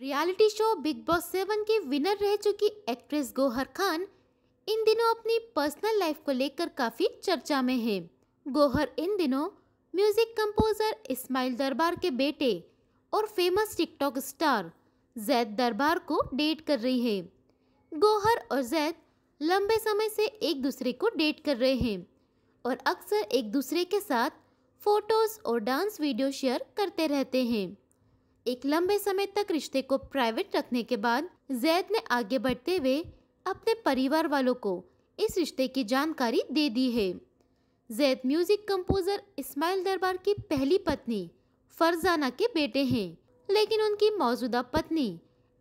reality show Bigg Boss seven की winner रह चुकी एक्ट्रेस गोहर खान इन दिनों अपनी पर्सनल लाइफ को लेकर काफ़ी चर्चा में है गोहर इन दिनों म्यूजिक कंपोजर इस्माइल दरबार के बेटे और फेमस टिकटॉक स्टार जैद दरबार को डेट कर रही है गोहर और जैद लंबे समय से एक दूसरे को डेट कर रहे हैं और अक्सर एक दूसरे के साथ फोटोज़ और डांस वीडियो शेयर करते रहते हैं एक लंबे समय तक रिश्ते को प्राइवेट रखने के बाद जैद ने आगे बढ़ते हुए अपने परिवार वालों को इस रिश्ते की जानकारी दे दी है जैद म्यूजिक कंपोजर इस्माइल दरबार की पहली पत्नी फरजाना के बेटे हैं लेकिन उनकी मौजूदा पत्नी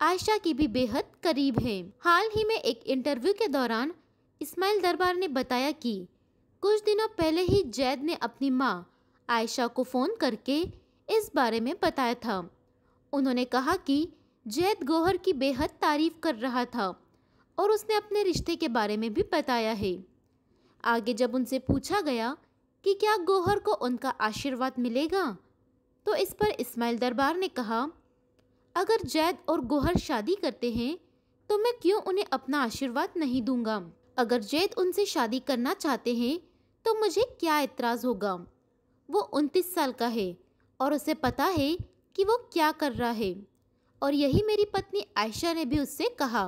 आयशा की भी बेहद करीब है हाल ही में एक इंटरव्यू के दौरान इस्माइल दरबार ने बताया कि कुछ दिनों पहले ही जैद ने अपनी माँ आयशा को फ़ोन करके इस बारे में बताया था उन्होंने कहा कि जैद गोहर की बेहद तारीफ कर रहा था और उसने अपने रिश्ते के बारे में भी बताया है आगे जब उनसे पूछा गया कि क्या गोहर को उनका आशीर्वाद मिलेगा तो इस पर इस्माइल दरबार ने कहा अगर जैद और गोहर शादी करते हैं तो मैं क्यों उन्हें अपना आशीर्वाद नहीं दूंगा अगर जैद उनसे शादी करना चाहते हैं तो मुझे क्या एतराज़ होगा वो उनतीस साल का है और उसे पता है कि वो क्या कर रहा है और यही मेरी पत्नी आयशा ने भी उससे कहा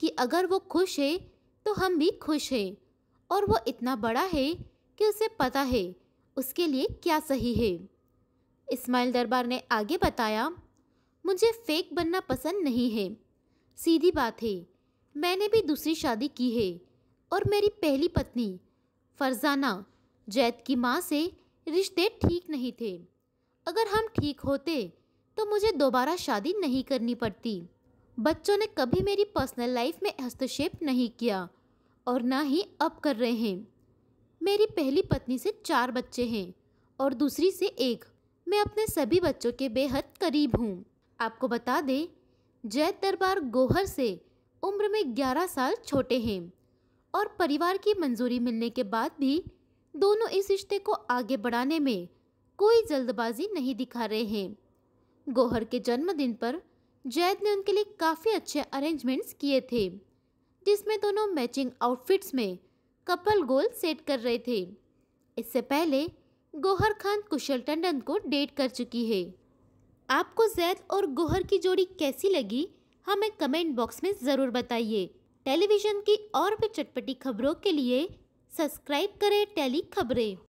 कि अगर वो खुश है तो हम भी खुश हैं और वो इतना बड़ा है कि उसे पता है उसके लिए क्या सही है इस्माइल दरबार ने आगे बताया मुझे फेक बनना पसंद नहीं है सीधी बात है मैंने भी दूसरी शादी की है और मेरी पहली पत्नी फरजाना जैद की माँ से रिश्ते ठीक नहीं थे अगर हम ठीक होते तो मुझे दोबारा शादी नहीं करनी पड़ती बच्चों ने कभी मेरी पर्सनल लाइफ में हस्तक्षेप नहीं किया और ना ही अब कर रहे हैं मेरी पहली पत्नी से चार बच्चे हैं और दूसरी से एक मैं अपने सभी बच्चों के बेहद करीब हूँ आपको बता दें जय दरबार गोहर से उम्र में ग्यारह साल छोटे हैं और परिवार की मंजूरी मिलने के बाद भी दोनों इस रिश्ते को आगे बढ़ाने में कोई जल्दबाजी नहीं दिखा रहे हैं गोहर के जन्मदिन पर जैद ने उनके लिए काफ़ी अच्छे अरेंजमेंट्स किए थे जिसमें दोनों मैचिंग आउटफिट्स में कपल गोल सेट कर रहे थे इससे पहले गोहर खान कुशल टंडन को डेट कर चुकी है आपको जैद और गोहर की जोड़ी कैसी लगी हमें कमेंट बॉक्स में ज़रूर बताइए टेलीविज़न की और भी चटपटी खबरों के लिए सब्सक्राइब करें टेली खबरें